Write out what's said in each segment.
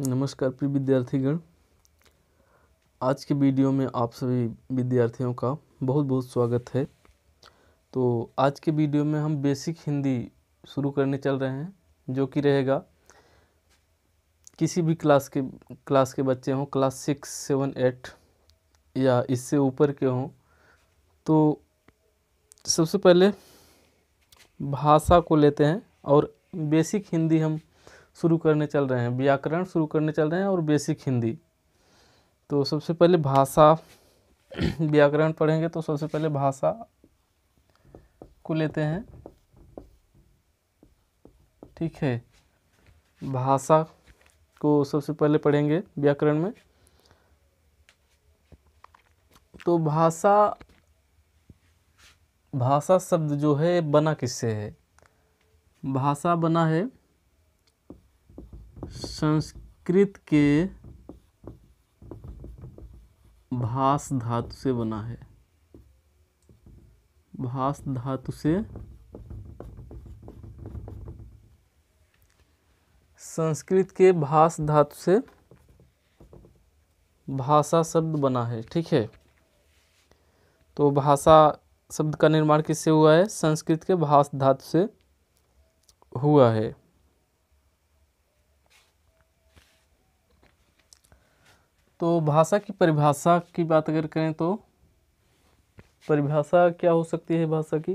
नमस्कार प्रिय विद्यार्थीगण आज के वीडियो में आप सभी विद्यार्थियों का बहुत बहुत स्वागत है तो आज के वीडियो में हम बेसिक हिंदी शुरू करने चल रहे हैं जो कि रहेगा किसी भी क्लास के क्लास के बच्चे हों क्लास सिक्स सेवन एट या इससे ऊपर के हों तो सबसे पहले भाषा को लेते हैं और बेसिक हिंदी हम शुरू करने चल रहे हैं व्याकरण शुरू करने चल रहे हैं और बेसिक हिंदी तो सबसे पहले भाषा व्याकरण पढ़ेंगे तो सबसे पहले भाषा को लेते हैं ठीक है भाषा को सबसे पहले पढ़ेंगे व्याकरण में तो भाषा भाषा शब्द जो है बना किससे है भाषा बना है संस्कृत के भास धातु से बना है भास धातु से संस्कृत के भास धातु से भाषा शब्द बना है ठीक है तो भाषा शब्द का निर्माण किससे हुआ है संस्कृत के भास धातु से हुआ है तो भाषा की परिभाषा की बात अगर करें तो परिभाषा क्या हो सकती है भाषा की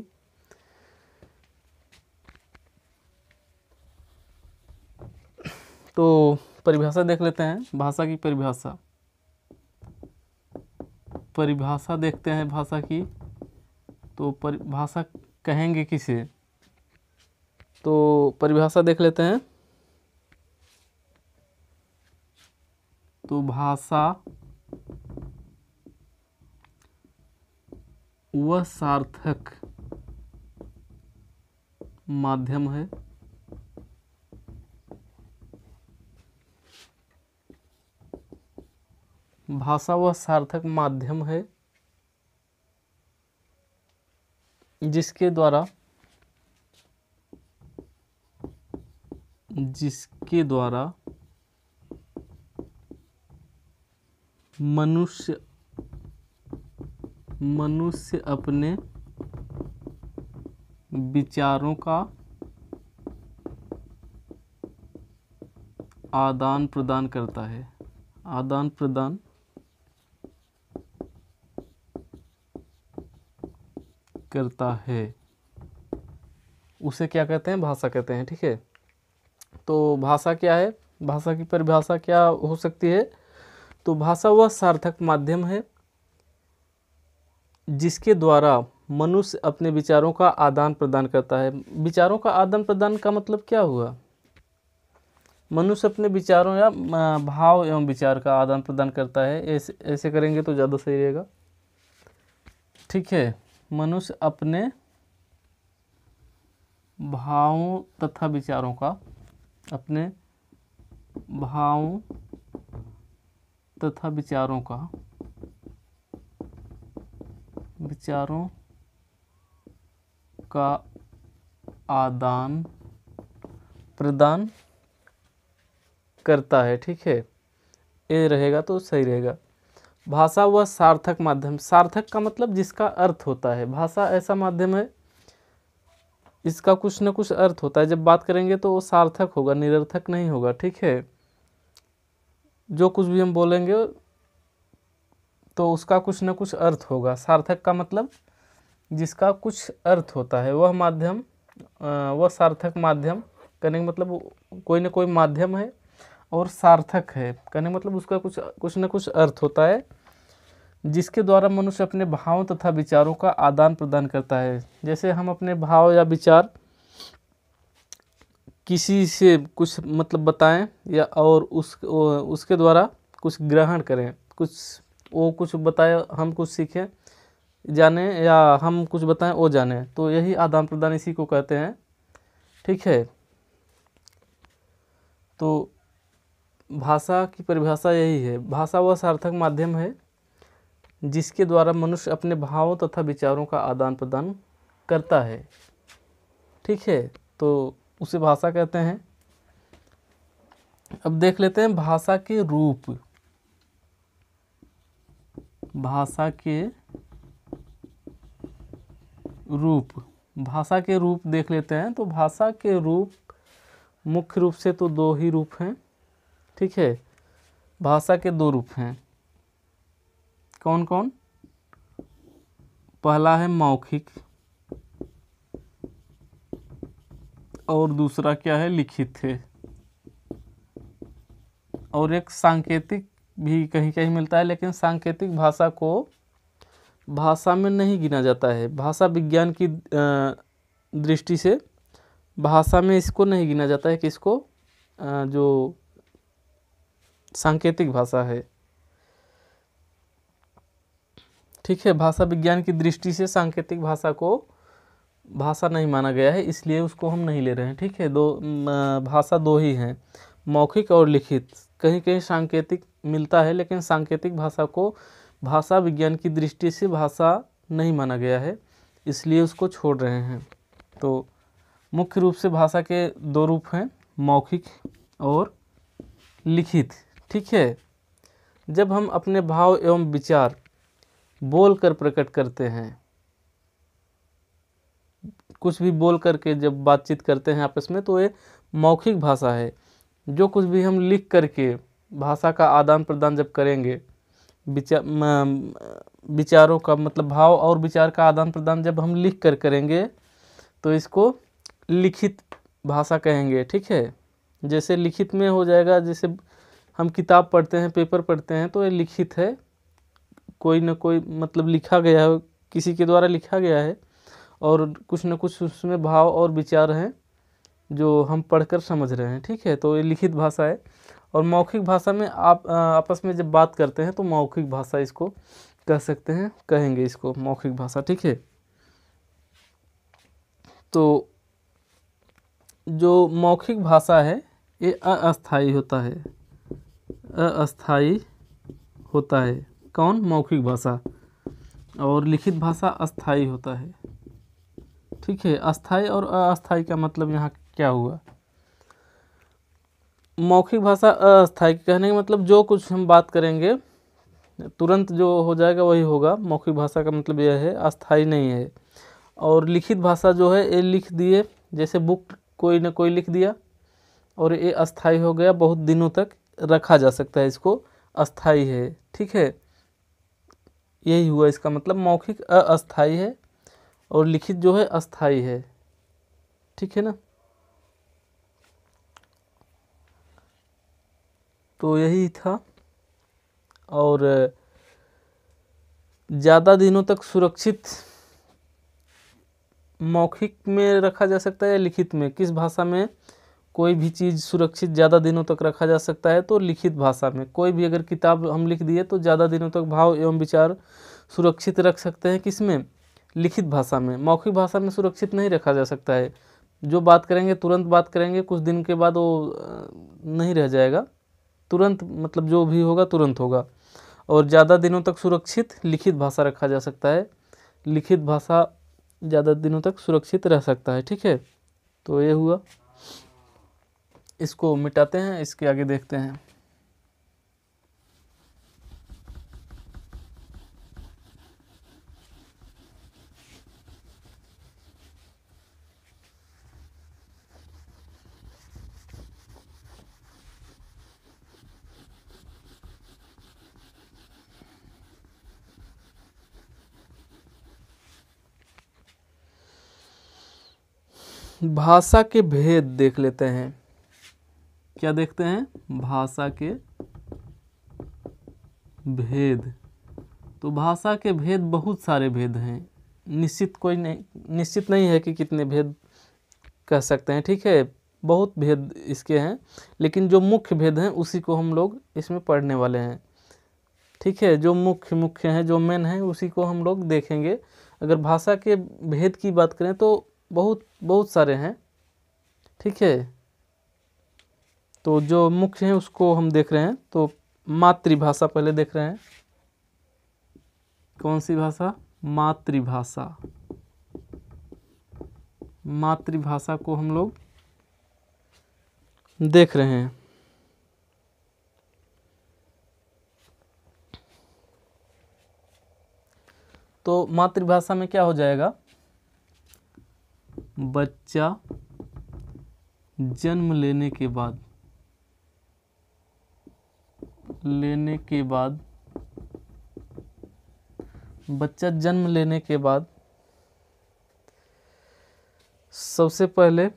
तो परिभाषा देख लेते हैं भाषा की परिभाषा परिभाषा देखते हैं भाषा की तो परिभाषा कहेंगे किसे तो परिभाषा देख लेते हैं तो भाषा वह सार्थक माध्यम है भाषा वह सार्थक माध्यम है जिसके द्वारा जिसके द्वारा मनुष्य मनुष्य अपने विचारों का आदान प्रदान करता है आदान प्रदान करता है उसे क्या कहते हैं भाषा कहते हैं ठीक है तो भाषा क्या है भाषा की परिभाषा क्या हो सकती है तो भाषा वह सार्थक माध्यम है जिसके द्वारा मनुष्य अपने विचारों का आदान प्रदान करता है विचारों का आदान प्रदान का मतलब क्या हुआ मनुष्य अपने विचारों या भाव एवं विचार का आदान प्रदान करता है ऐसे ऐसे करेंगे तो ज़्यादा सही रहेगा ठीक है मनुष्य अपने भावों तथा विचारों का अपने भावों तथा विचारों का विचारों का आदान प्रदान करता है ठीक है ये रहेगा तो सही रहेगा भाषा व सार्थक माध्यम सार्थक का मतलब जिसका अर्थ होता है भाषा ऐसा माध्यम है इसका कुछ ना कुछ अर्थ होता है जब बात करेंगे तो वो सार्थक होगा निरर्थक नहीं होगा ठीक है जो कुछ भी हम बोलेंगे तो उसका कुछ ना कुछ अर्थ होगा सार्थक का मतलब जिसका कुछ अर्थ होता है वह माध्यम वह सार्थक माध्यम कहने का मतलब कोई ना कोई माध्यम है और सार्थक है कहने मतलब उसका कुछ कुछ ना कुछ अर्थ होता है जिसके द्वारा मनुष्य अपने भावों तथा विचारों का आदान प्रदान करता है जैसे हम अपने भाव या विचार किसी से कुछ मतलब बताएं या और उस उसके द्वारा कुछ ग्रहण करें कुछ वो कुछ बताए हम कुछ सीखें जाने या हम कुछ बताएं वो जाने तो यही आदान प्रदान इसी को कहते हैं ठीक है तो भाषा की परिभाषा यही है भाषा वह सार्थक माध्यम है जिसके द्वारा मनुष्य अपने भावों तथा विचारों का आदान प्रदान करता है ठीक है तो उसे भाषा कहते हैं अब देख लेते हैं भाषा के रूप भाषा के रूप भाषा के रूप देख लेते हैं तो भाषा के रूप मुख्य रूप से तो दो ही रूप हैं ठीक है भाषा के दो रूप हैं कौन कौन पहला है मौखिक और दूसरा क्या है लिखित है और एक सांकेतिक भी कहीं कहीं मिलता है लेकिन सांकेतिक भाषा को भाषा में नहीं गिना जाता है भाषा विज्ञान की दृष्टि से भाषा में इसको नहीं गिना जाता है कि इसको जो सांकेतिक भाषा है ठीक है भाषा विज्ञान की दृष्टि से सांकेतिक भाषा को भाषा नहीं माना गया है इसलिए उसको हम नहीं ले रहे हैं ठीक है दो भाषा दो ही हैं मौखिक और लिखित कहीं कहीं सांकेतिक मिलता है लेकिन सांकेतिक भाषा को भाषा विज्ञान की दृष्टि से भाषा नहीं माना गया है इसलिए उसको छोड़ रहे हैं तो मुख्य रूप से भाषा के दो रूप हैं मौखिक और लिखित ठीक है जब हम अपने भाव एवं विचार बोल कर प्रकट करते हैं कुछ भी बोल करके जब बातचीत करते हैं आपस में तो ये मौखिक भाषा है जो कुछ भी हम लिख करके भाषा का आदान प्रदान जब करेंगे विचार विचारों का मतलब भाव और विचार का आदान प्रदान जब हम लिख कर करेंगे तो इसको लिखित भाषा कहेंगे ठीक है जैसे लिखित में हो जाएगा जैसे हम किताब पढ़ते हैं पेपर पढ़ते हैं तो ये लिखित है कोई ना कोई मतलब लिखा गया है किसी के द्वारा लिखा गया है और कुछ ना कुछ उसमें भाव और विचार हैं जो हम पढ़कर समझ रहे हैं ठीक है तो ये लिखित भाषा है और मौखिक भाषा में आप आपस में जब बात करते हैं तो मौखिक भाषा इसको कह सकते हैं कहेंगे इसको मौखिक भाषा ठीक है तो जो मौखिक भाषा है ये अस्थाई होता है अस्थाई होता है कौन मौखिक भाषा और लिखित भाषा अस्थाई होता है ठीक है अस्थाई और अस्थाई का मतलब यहाँ क्या हुआ मौखिक भाषा अस्थाई कहने का मतलब जो कुछ हम बात करेंगे तुरंत जो हो जाएगा वही होगा मौखिक भाषा का मतलब यह है अस्थाई नहीं है और लिखित भाषा जो है ये लिख दिए जैसे बुक कोई ना कोई लिख दिया और ये अस्थाई हो गया बहुत दिनों तक रखा जा सकता है इसको अस्थाई है ठीक है यही हुआ इसका मतलब मौखिक अस्थाई है और लिखित जो है अस्थाई है ठीक है ना तो यही था और ज़्यादा दिनों तक सुरक्षित मौखिक में रखा जा सकता है या लिखित में किस भाषा में कोई भी चीज़ सुरक्षित ज़्यादा दिनों तक रखा जा सकता है तो लिखित भाषा में कोई भी अगर किताब हम लिख दिए तो ज़्यादा दिनों तक भाव एवं विचार सुरक्षित रख सकते हैं किस में लिखित भाषा में मौखिक भाषा में सुरक्षित नहीं रखा जा सकता है जो बात करेंगे तुरंत बात करेंगे कुछ दिन के बाद वो नहीं रह जाएगा तुरंत मतलब जो भी होगा तुरंत होगा और ज़्यादा दिनों तक सुरक्षित लिखित भाषा रखा जा सकता है लिखित भाषा ज़्यादा दिनों तक सुरक्षित रह सकता है ठीक है तो ये हुआ इसको मिटाते हैं इसके आगे देखते हैं भाषा के भेद देख लेते हैं क्या देखते हैं भाषा के भेद तो भाषा के भेद बहुत सारे भेद हैं निश्चित कोई नहीं निश्चित नहीं है कि कितने भेद कह सकते हैं ठीक है बहुत भेद इसके हैं लेकिन जो मुख्य भेद हैं उसी को हम लोग इसमें पढ़ने वाले हैं ठीक है जो मुख्य मुख्य हैं जो मेन हैं उसी को हम लोग देखेंगे अगर भाषा के भेद की बात करें तो बहुत बहुत सारे हैं ठीक है तो जो मुख्य हैं उसको हम देख रहे हैं तो मातृभाषा पहले देख रहे हैं कौन सी भाषा मातृभाषा मातृभाषा को हम लोग देख रहे हैं तो मातृभाषा में क्या हो जाएगा बच्चा जन्म लेने के बाद लेने के बाद बच्चा जन्म लेने के बाद सबसे पहले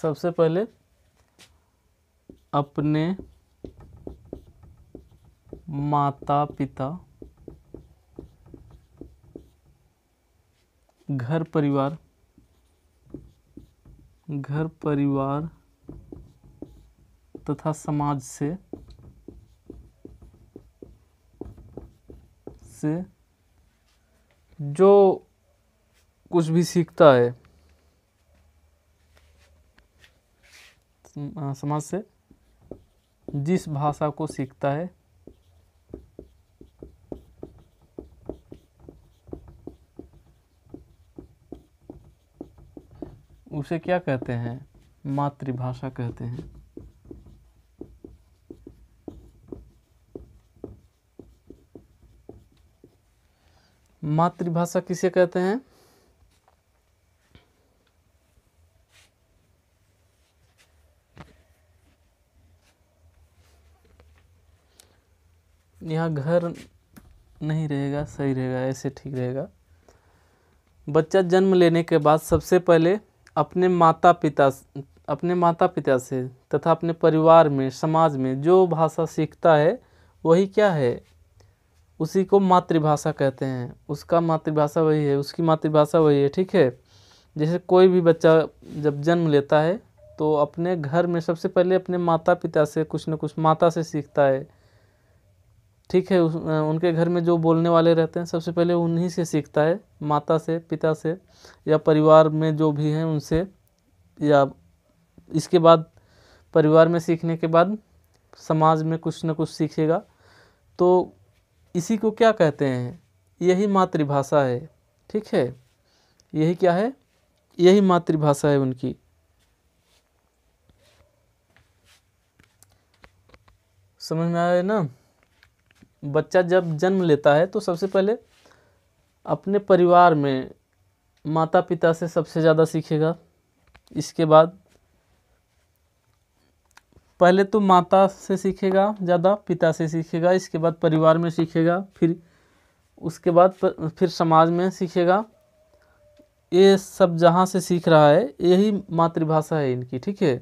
सबसे पहले अपने माता पिता घर परिवार घर परिवार तथा समाज से से जो कुछ भी सीखता है समाज से जिस भाषा को सीखता है उसे क्या कहते हैं मातृभाषा कहते हैं मातृभाषा किसे कहते हैं यहाँ घर नहीं रहेगा सही रहेगा ऐसे ठीक रहेगा बच्चा जन्म लेने के बाद सबसे पहले अपने माता पिता अपने माता पिता से तथा अपने परिवार में समाज में जो भाषा सीखता है वही क्या है उसी को मातृभाषा कहते हैं उसका मातृभाषा वही है उसकी मातृभाषा वही है ठीक है जैसे कोई भी बच्चा जब जन्म लेता है तो अपने घर में सबसे पहले अपने माता पिता से कुछ न कुछ माता से सीखता है ठीक है उस उनके घर में जो बोलने वाले रहते हैं सबसे पहले उन्हीं से सीखता है माता से पिता से या परिवार में जो भी हैं उनसे या इसके बाद परिवार में सीखने के बाद समाज में कुछ ना कुछ सीखेगा तो इसी को क्या कहते हैं यही मातृभाषा है ठीक है यही क्या है यही मातृभाषा है उनकी समझ में आया ना बच्चा जब जन्म लेता है तो सबसे पहले अपने परिवार में माता पिता से सबसे ज़्यादा सीखेगा इसके बाद पहले तो माता से सीखेगा ज़्यादा पिता से सीखेगा इसके बाद परिवार में सीखेगा फिर उसके बाद पर, फिर समाज में सीखेगा ये सब जहाँ से सीख रहा है यही मातृभाषा है इनकी ठीक है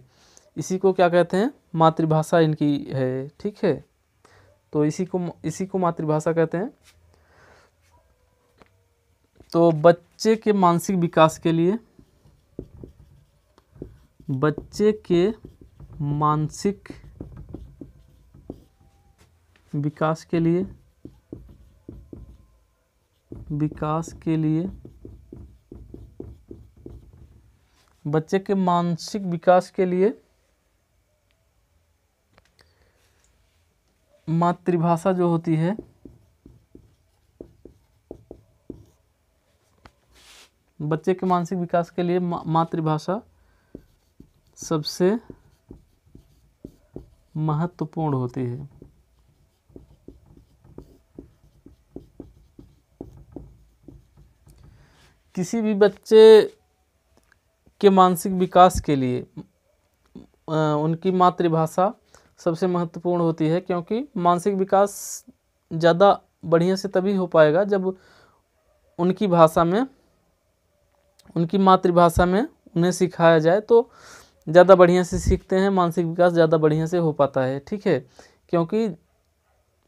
इसी को क्या कहते हैं मातृभाषा इनकी है ठीक है तो इसी को इसी को मातृभाषा कहते हैं तो बच्चे के मानसिक विकास के लिए बच्चे के मानसिक विकास के लिए विकास के लिए बच्चे के मानसिक विकास के लिए मातृभाषा जो होती है बच्चे के मानसिक विकास के लिए मातृभाषा सबसे महत्वपूर्ण होती है किसी भी बच्चे के मानसिक विकास के लिए उनकी मातृभाषा सबसे महत्वपूर्ण होती है क्योंकि मानसिक विकास ज़्यादा बढ़िया से तभी हो पाएगा जब उनकी भाषा में उनकी मातृभाषा में उन्हें सिखाया जाए तो ज़्यादा बढ़िया से सीखते हैं मानसिक विकास ज़्यादा बढ़िया से हो पाता है ठीक है क्योंकि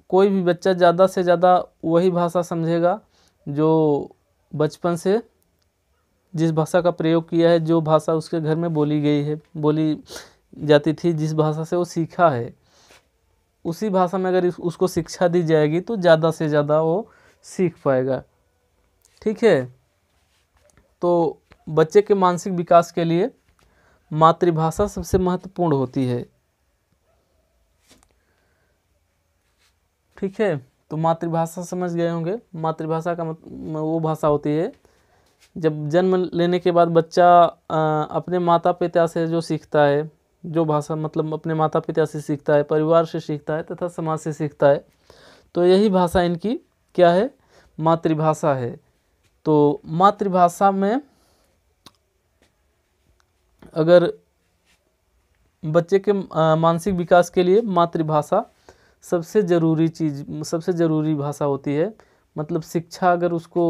कोई भी बच्चा ज़्यादा से ज़्यादा वही भाषा समझेगा जो बचपन से जिस भाषा का प्रयोग किया है जो भाषा उसके घर में बोली गई है बोली जाती थी जिस भाषा से वो सीखा है उसी भाषा में अगर उसको शिक्षा दी जाएगी तो ज़्यादा से ज़्यादा वो सीख पाएगा ठीक है तो बच्चे के मानसिक विकास के लिए मातृभाषा सबसे महत्वपूर्ण होती है ठीक है तो मातृभाषा समझ गए होंगे मातृभाषा का मत, वो भाषा होती है जब जन्म लेने के बाद बच्चा अपने माता पिता से जो सीखता है जो भाषा मतलब अपने माता पिता से सीखता है परिवार से सीखता है तथा समाज से सीखता है तो यही भाषा इनकी क्या है मातृभाषा है तो मातृभाषा में अगर बच्चे के मानसिक विकास के लिए मातृभाषा सबसे ज़रूरी चीज़ सबसे ज़रूरी भाषा होती है मतलब शिक्षा अगर उसको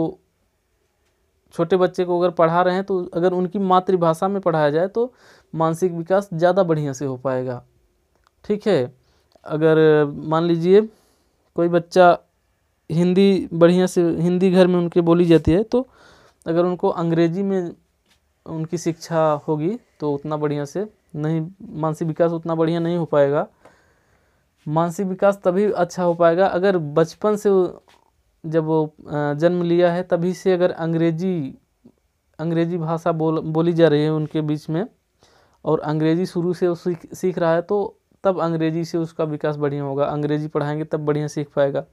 छोटे बच्चे को अगर पढ़ा रहे हैं तो अगर उनकी मातृभाषा में पढ़ाया जाए तो मानसिक विकास ज़्यादा बढ़िया से हो पाएगा ठीक है अगर मान लीजिए कोई बच्चा हिंदी बढ़िया से हिंदी घर में उनके बोली जाती है तो अगर उनको अंग्रेजी में उनकी शिक्षा होगी तो उतना बढ़िया से नहीं मानसिक विकास उतना बढ़िया नहीं हो पाएगा मानसिक विकास तभी अच्छा हो पाएगा अगर बचपन से जब वो जन्म लिया है तभी से अगर अंग्रेजी अंग्रेजी भाषा बोल बोली जा रही है उनके बीच में और अंग्रेज़ी शुरू से वो सीख सीख रहा है तो तब अंग्रेज़ी से उसका विकास बढ़िया होगा अंग्रेज़ी पढ़ाएंगे तब बढ़िया सीख पाएगा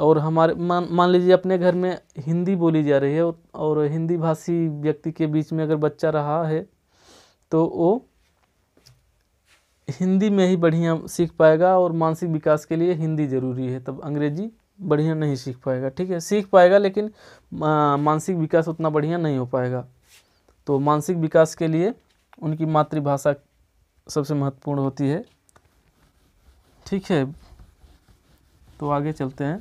और हमारे मान मान लीजिए अपने घर में हिंदी बोली जा रही है और, और हिंदी भाषी व्यक्ति के बीच में अगर बच्चा रहा है तो वो हिंदी में ही बढ़िया सीख पाएगा और मानसिक विकास के लिए हिंदी ज़रूरी है तब अंग्रेजी बढ़िया नहीं सीख पाएगा ठीक है सीख पाएगा लेकिन मानसिक विकास उतना बढ़िया नहीं हो पाएगा तो मानसिक विकास के लिए उनकी मातृभाषा सबसे महत्वपूर्ण होती है ठीक है तो आगे चलते हैं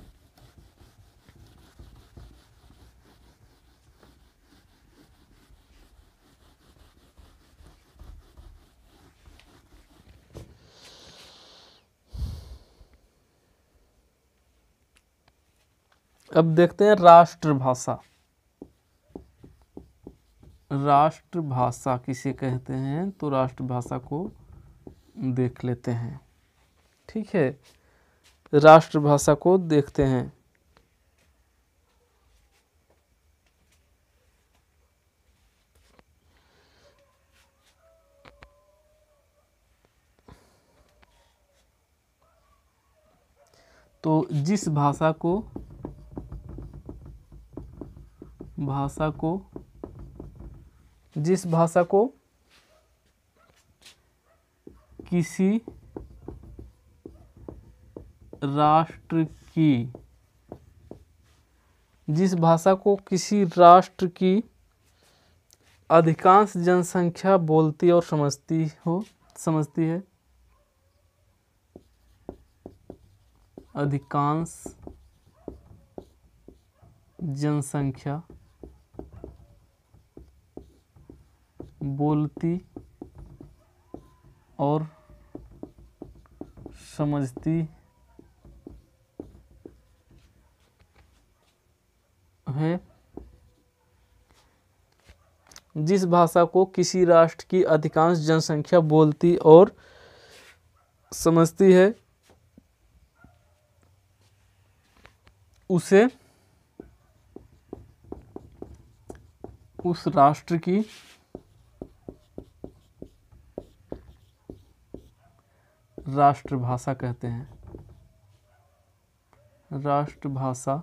अब देखते हैं राष्ट्रभाषा राष्ट्रभाषा किसे कहते हैं तो राष्ट्रभाषा को देख लेते हैं ठीक है राष्ट्रभाषा को देखते हैं तो जिस भाषा को भाषा को जिस भाषा को किसी राष्ट्र की जिस भाषा को किसी राष्ट्र की अधिकांश जनसंख्या बोलती और समझती हो समझती है अधिकांश जनसंख्या बोलती और समझती है जिस भाषा को किसी राष्ट्र की अधिकांश जनसंख्या बोलती और समझती है उसे उस राष्ट्र की राष्ट्रभाषा कहते हैं राष्ट्रभाषा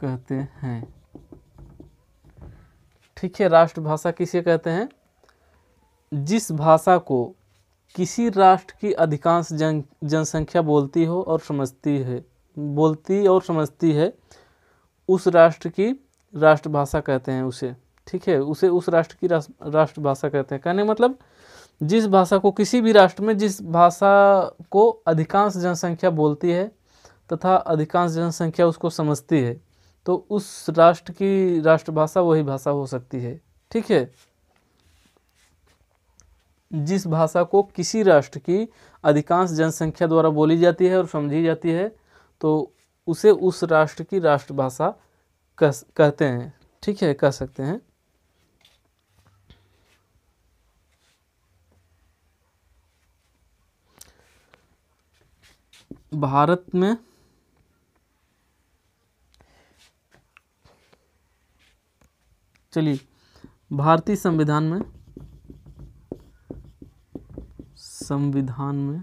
कहते हैं ठीक है राष्ट्रभाषा किसे कहते हैं जिस भाषा को किसी राष्ट्र की अधिकांश जन जनसंख्या बोलती हो और समझती है बोलती और समझती है उस राष्ट्र की राष्ट्रभाषा कहते हैं उसे ठीक है उसे उस राष्ट्र की राष्ट्रभाषा कहते हैं कहने मतलब जिस भाषा को किसी भी राष्ट्र में जिस भाषा को अधिकांश जनसंख्या बोलती है तथा अधिकांश जनसंख्या उसको समझती है तो उस राष्ट्र की राष्ट्रभाषा वही भाषा हो सकती है ठीक है जिस भाषा को किसी राष्ट्र की अधिकांश जनसंख्या द्वारा बोली जाती है और समझी जाती है तो उसे उस राष्ट्र की राष्ट्रभाषा कह कहते हैं ठीक है कह सकते हैं भारत में चलिए भारतीय संविधान में संविधान में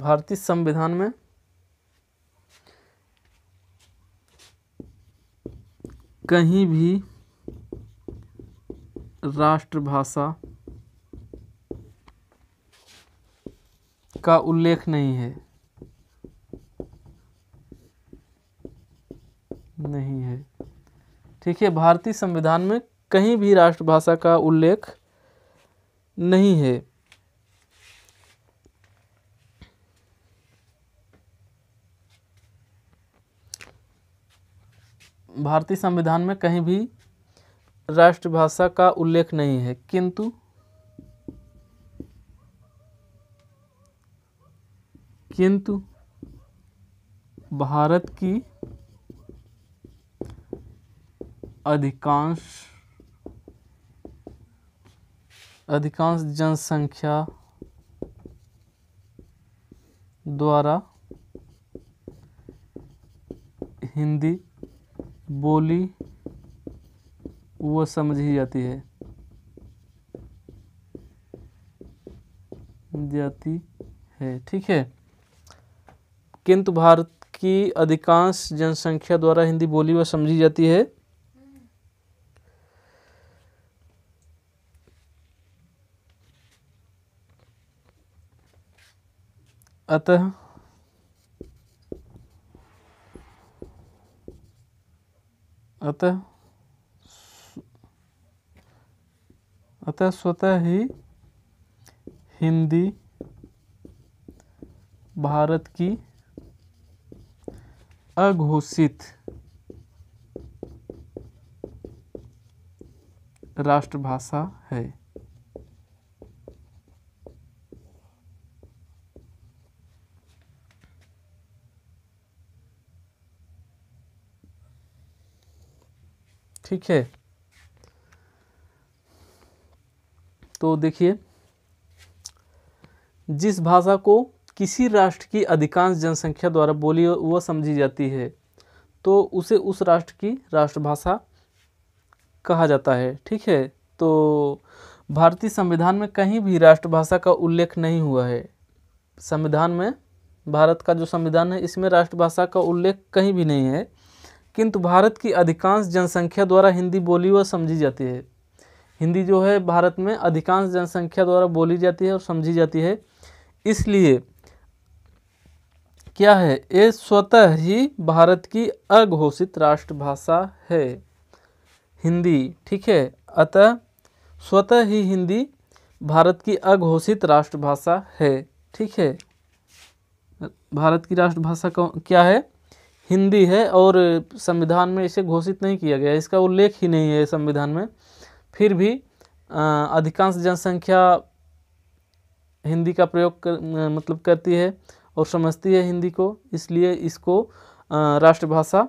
भारतीय संविधान में कहीं भी राष्ट्रभाषा का उल्लेख नहीं है नहीं है ठीक है भारतीय संविधान में कहीं भी राष्ट्रभाषा का उल्लेख नहीं है भारतीय संविधान में कहीं भी राष्ट्रभाषा का उल्लेख नहीं है किंतु किंतु भारत की अधिकांश अधिकांश जनसंख्या द्वारा हिंदी बोली वो समझी जाती है जाती है ठीक है किंतु भारत की अधिकांश जनसंख्या द्वारा हिंदी बोली व समझी जाती है अतः अतः अतः स्वतः ही हिंदी भारत की अघोषित राष्ट्रभाषा है ठीक है तो देखिए जिस भाषा को किसी राष्ट्र की अधिकांश जनसंख्या द्वारा बोली व समझी जाती है तो उसे उस राष्ट्र की राष्ट्रभाषा कहा जाता है ठीक है तो भारतीय संविधान में कहीं भी राष्ट्रभाषा का उल्लेख नहीं हुआ है संविधान में भारत का जो संविधान है इसमें राष्ट्रभाषा का उल्लेख कहीं भी नहीं है किंतु भारत की अधिकांश जनसंख्या द्वारा हिंदी बोली व समझी जाती है हिंदी जो है भारत में अधिकांश जनसंख्या द्वारा बोली जाती है और समझी जाती है इसलिए क्या है ये स्वतः ही भारत की अघोषित राष्ट्रभाषा है हिंदी ठीक है अतः स्वतः ही हिंदी भारत की अघोषित राष्ट्रभाषा है ठीक है भारत की राष्ट्रभाषा क्या है हिंदी है और संविधान में इसे घोषित नहीं किया गया इसका उल्लेख ही नहीं है संविधान में फिर भी अधिकांश जनसंख्या हिंदी का प्रयोग कर, मतलब करती है और समझती है हिंदी को इसलिए इसको राष्ट्रभाषा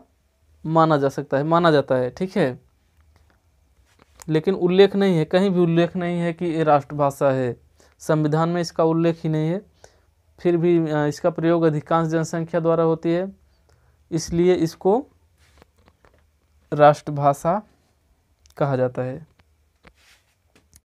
माना जा सकता है माना जाता है ठीक है लेकिन उल्लेख नहीं है कहीं भी उल्लेख नहीं है कि ये राष्ट्रभाषा है संविधान में इसका उल्लेख ही नहीं है फिर भी इसका प्रयोग अधिकांश जनसंख्या द्वारा होती है इसलिए इसको राष्ट्रभाषा कहा जाता है